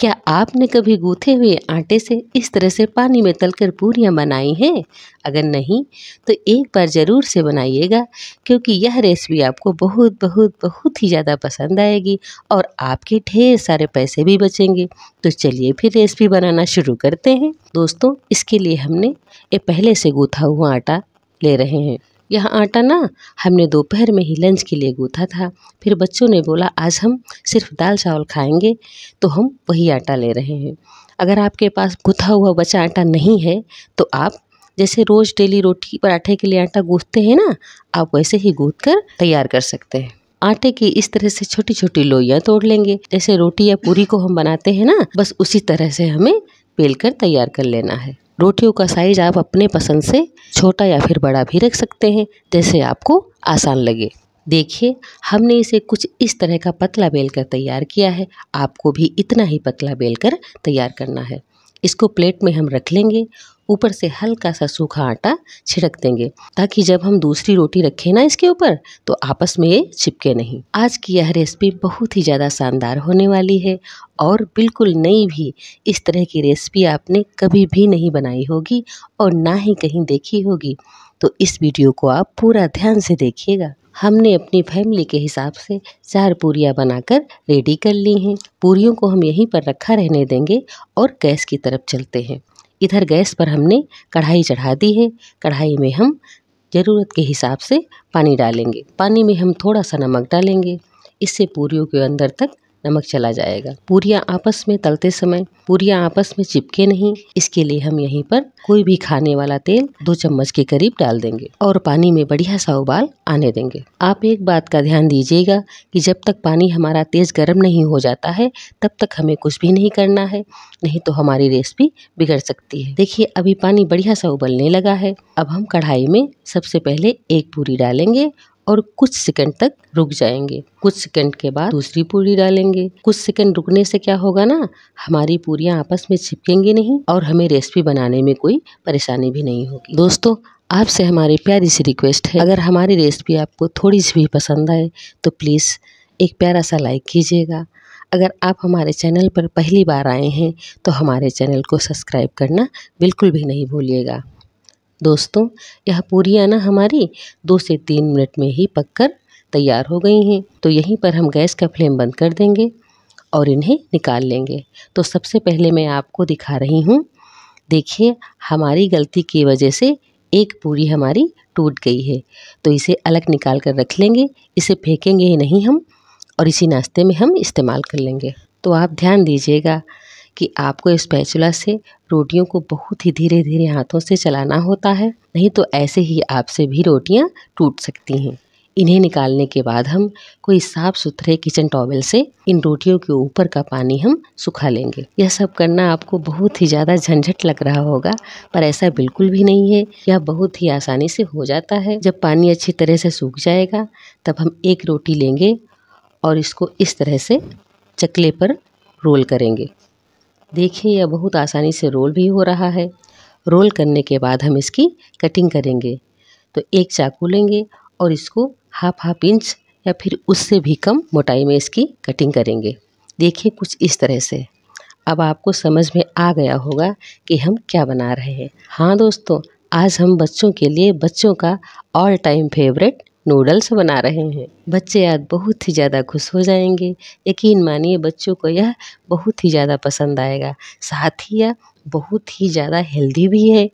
क्या आपने कभी गूथे हुए आटे से इस तरह से पानी में तलकर पूरियाँ बनाई हैं अगर नहीं तो एक बार ज़रूर से बनाइएगा क्योंकि यह रेसिपी आपको बहुत बहुत बहुत ही ज़्यादा पसंद आएगी और आपके ढेर सारे पैसे भी बचेंगे तो चलिए फिर रेसिपी बनाना शुरू करते हैं दोस्तों इसके लिए हमने ये पहले से गूथा हुआ आटा ले रहे हैं यह आटा ना हमने दोपहर में ही लंच के लिए गूथा था फिर बच्चों ने बोला आज हम सिर्फ दाल चावल खाएंगे तो हम वही आटा ले रहे हैं अगर आपके पास गूथा हुआ बचा आटा नहीं है तो आप जैसे रोज़ डेली रोटी पराठे के लिए आटा गूँथते हैं ना आप वैसे ही गूँथ कर तैयार कर सकते हैं आटे की इस तरह से छोटी छोटी लोइयाँ तोड़ लेंगे जैसे रोटी या पूरी को हम बनाते हैं ना बस उसी तरह से हमें बेल कर तैयार कर लेना है रोटियों का साइज आप अपने पसंद से छोटा या फिर बड़ा भी रख सकते हैं जैसे आपको आसान लगे देखिए हमने इसे कुछ इस तरह का पतला बेल कर तैयार किया है आपको भी इतना ही पतला बेल कर तैयार करना है इसको प्लेट में हम रख लेंगे ऊपर से हल्का सा सूखा आटा छिड़क देंगे ताकि जब हम दूसरी रोटी रखें ना इसके ऊपर तो आपस में ये चिपके नहीं आज की यह रेसिपी बहुत ही ज़्यादा शानदार होने वाली है और बिल्कुल नई भी इस तरह की रेसिपी आपने कभी भी नहीं बनाई होगी और ना ही कहीं देखी होगी तो इस वीडियो को आप पूरा ध्यान से देखिएगा हमने अपनी फैमिली के हिसाब से चार पूरियाँ बनाकर रेडी कर ली हैं पूरियों को हम यहीं पर रखा रहने देंगे और गैस की तरफ चलते हैं इधर गैस पर हमने कढ़ाई चढ़ा दी है कढ़ाई में हम ज़रूरत के हिसाब से पानी डालेंगे पानी में हम थोड़ा सा नमक डालेंगे इससे पूरियों के अंदर तक नमक चला जाएगा पूरियाँ आपस में तलते समय पूरियाँ आपस में चिपके नहीं इसके लिए हम यहीं पर कोई भी खाने वाला तेल दो चम्मच के करीब डाल देंगे और पानी में बढ़िया सा उबाल आने देंगे आप एक बात का ध्यान दीजिएगा कि जब तक पानी हमारा तेज गर्म नहीं हो जाता है तब तक हमें कुछ भी नहीं करना है नहीं तो हमारी रेसिपी बिगड़ सकती है देखिए अभी पानी बढ़िया सा उबलने लगा है अब हम कढ़ाई में सबसे पहले एक पूरी डालेंगे और कुछ सेकंड तक रुक जाएंगे कुछ सेकंड के बाद दूसरी पूरी डालेंगे कुछ सेकंड रुकने से क्या होगा ना हमारी पूरियाँ आपस में चिपकेंगी नहीं और हमें रेसिपी बनाने में कोई परेशानी भी नहीं होगी दोस्तों आपसे हमारी प्यारी सी रिक्वेस्ट है अगर हमारी रेसिपी आपको थोड़ी सी भी पसंद आए तो प्लीज़ एक प्यारा सा लाइक कीजिएगा अगर आप हमारे चैनल पर पहली बार आए हैं तो हमारे चैनल को सब्सक्राइब करना बिल्कुल भी नहीं भूलिएगा दोस्तों यह पूरियाँ ना हमारी दो से तीन मिनट में ही पककर तैयार हो गई हैं तो यहीं पर हम गैस का फ्लेम बंद कर देंगे और इन्हें निकाल लेंगे तो सबसे पहले मैं आपको दिखा रही हूँ देखिए हमारी गलती की वजह से एक पूरी हमारी टूट गई है तो इसे अलग निकाल कर रख लेंगे इसे फेंकेंगे ही नहीं हम और इसी नाश्ते में हम इस्तेमाल कर लेंगे तो आप ध्यान दीजिएगा कि आपको स्पैचुला से रोटियों को बहुत ही धीरे धीरे हाथों से चलाना होता है नहीं तो ऐसे ही आपसे भी रोटियां टूट सकती हैं इन्हें निकालने के बाद हम कोई साफ सुथरे किचन टॉवल से इन रोटियों के ऊपर का पानी हम सुखा लेंगे यह सब करना आपको बहुत ही ज़्यादा झंझट लग रहा होगा पर ऐसा बिल्कुल भी नहीं है यह बहुत ही आसानी से हो जाता है जब पानी अच्छी तरह से सूख जाएगा तब हम एक रोटी लेंगे और इसको इस तरह से चकले पर रोल करेंगे देखिए यह बहुत आसानी से रोल भी हो रहा है रोल करने के बाद हम इसकी कटिंग करेंगे तो एक चाकू लेंगे और इसको हाफ हाफ इंच या फिर उससे भी कम मोटाई में इसकी कटिंग करेंगे देखिए कुछ इस तरह से अब आपको समझ में आ गया होगा कि हम क्या बना रहे हैं हाँ दोस्तों आज हम बच्चों के लिए बच्चों का ऑल टाइम फेवरेट नूडल्स बना रहे हैं बच्चे आज बहुत ही ज़्यादा खुश हो जाएंगे यकीन मानिए बच्चों को यह बहुत ही ज़्यादा पसंद आएगा साथ ही यह बहुत ही ज़्यादा हेल्दी भी है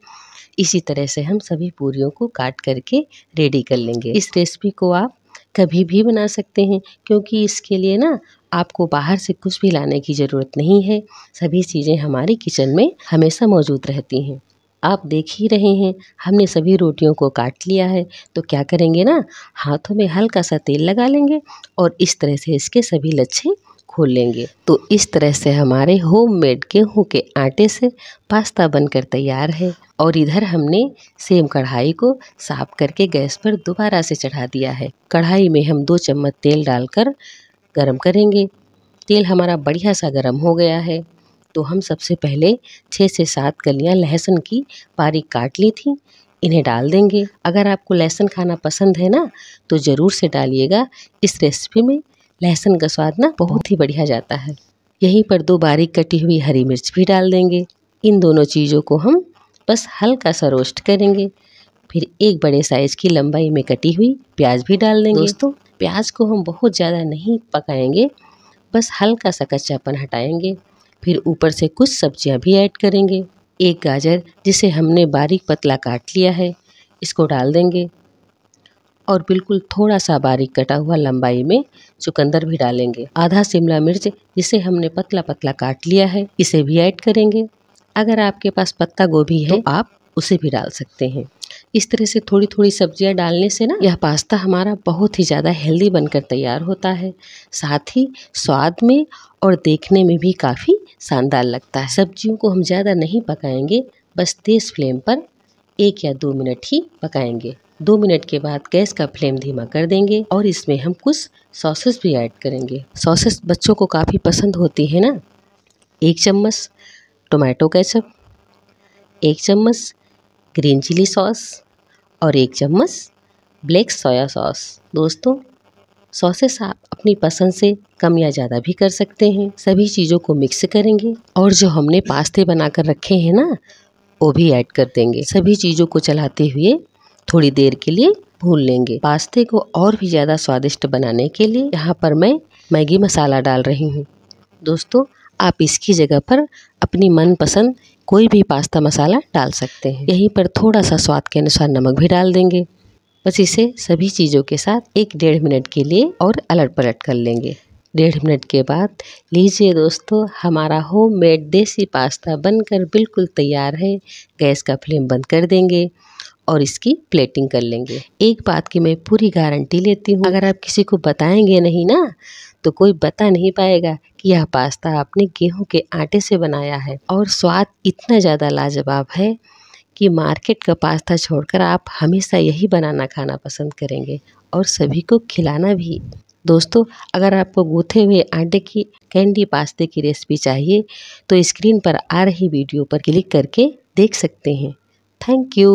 इसी तरह से हम सभी पूरियों को काट करके रेडी कर लेंगे इस रेसिपी को आप कभी भी बना सकते हैं क्योंकि इसके लिए ना आपको बाहर से कुछ भी लाने की ज़रूरत नहीं है सभी चीज़ें हमारे किचन में हमेशा मौजूद रहती हैं आप देख ही रहे हैं हमने सभी रोटियों को काट लिया है तो क्या करेंगे ना हाथों में हल्का सा तेल लगा लेंगे और इस तरह से इसके सभी लच्छे खोल लेंगे तो इस तरह से हमारे होममेड गेहूं के आटे से पास्ता बनकर तैयार है और इधर हमने सेम कढ़ाई को साफ करके गैस पर दोबारा से चढ़ा दिया है कढ़ाई में हम दो चम्मच तेल डालकर गरम करेंगे तेल हमारा बढ़िया सा गरम हो गया है तो हम सबसे पहले छः से सात कलियाँ लहसुन की बारीक काट ली थी इन्हें डाल देंगे अगर आपको लहसुन खाना पसंद है ना तो ज़रूर से डालिएगा इस रेसिपी में लहसुन का स्वाद ना बहुत ही बढ़िया जाता है यहीं पर दो बारीक कटी हुई हरी मिर्च भी डाल देंगे इन दोनों चीज़ों को हम बस हल्का सा रोस्ट करेंगे फिर एक बड़े साइज़ की लंबाई में कटी हुई प्याज भी डाल देंगे दोस्तों प्याज को हम बहुत ज़्यादा नहीं पकाएंगे बस हल्का सा कच्चापन हटाएंगे फिर ऊपर से कुछ सब्जियां भी ऐड करेंगे एक गाजर जिसे हमने बारीक पतला काट लिया है इसको डाल देंगे और बिल्कुल थोड़ा सा बारीक कटा हुआ लंबाई में चुकंदर भी डालेंगे आधा शिमला मिर्च जिसे हमने पतला पतला काट लिया है इसे भी ऐड करेंगे अगर आपके पास पत्ता गोभी है तो आप उसे भी डाल सकते हैं इस तरह से थोड़ी थोड़ी सब्जियां डालने से ना यह पास्ता हमारा बहुत ही ज़्यादा हेल्दी बनकर तैयार होता है साथ ही स्वाद में और देखने में भी काफ़ी शानदार लगता है सब्जियों को हम ज़्यादा नहीं पकाएंगे बस तेज़ फ्लेम पर एक या दो मिनट ही पकाएंगे दो मिनट के बाद गैस का फ्लेम धीमा कर देंगे और इसमें हम कुछ सॉसेस भी ऐड करेंगे सॉसेस बच्चों को काफ़ी पसंद होती है ना एक चम्मच टोमेटो कैचअप एक चम्मच ग्रीन चिली सॉस और एक चम्मच ब्लैक सोया सॉस दोस्तों सॉसेस आप अपनी पसंद से कम या ज़्यादा भी कर सकते हैं सभी चीज़ों को मिक्स करेंगे और जो हमने पास्ते बना कर रखे हैं ना वो भी ऐड कर देंगे सभी चीज़ों को चलाते हुए थोड़ी देर के लिए भून लेंगे पास्ते को और भी ज़्यादा स्वादिष्ट बनाने के लिए यहाँ पर मैं मैगी मसाला डाल रही हूँ दोस्तों आप इसकी जगह पर अपनी मनपसंद कोई भी पास्ता मसाला डाल सकते हैं यहीं पर थोड़ा सा स्वाद के अनुसार नमक भी डाल देंगे बस इसे सभी चीज़ों के साथ एक डेढ़ मिनट के लिए और अलट पलट कर लेंगे डेढ़ मिनट के बाद लीजिए दोस्तों हमारा होम मेड देसी पास्ता बनकर बिल्कुल तैयार है गैस का फ्लेम बंद कर देंगे और इसकी प्लेटिंग कर लेंगे एक बात की मैं पूरी गारंटी लेती हूँ अगर आप किसी को बताएंगे नहीं ना तो कोई बता नहीं पाएगा कि यह पास्ता आपने गेहूं के आटे से बनाया है और स्वाद इतना ज़्यादा लाजवाब है कि मार्केट का पास्ता छोड़कर आप हमेशा यही बनाना खाना पसंद करेंगे और सभी को खिलाना भी दोस्तों अगर आपको गूथे हुए आटे की कैंडी पास्ते की रेसिपी चाहिए तो स्क्रीन पर आ रही वीडियो पर क्लिक करके देख सकते हैं थैंक यू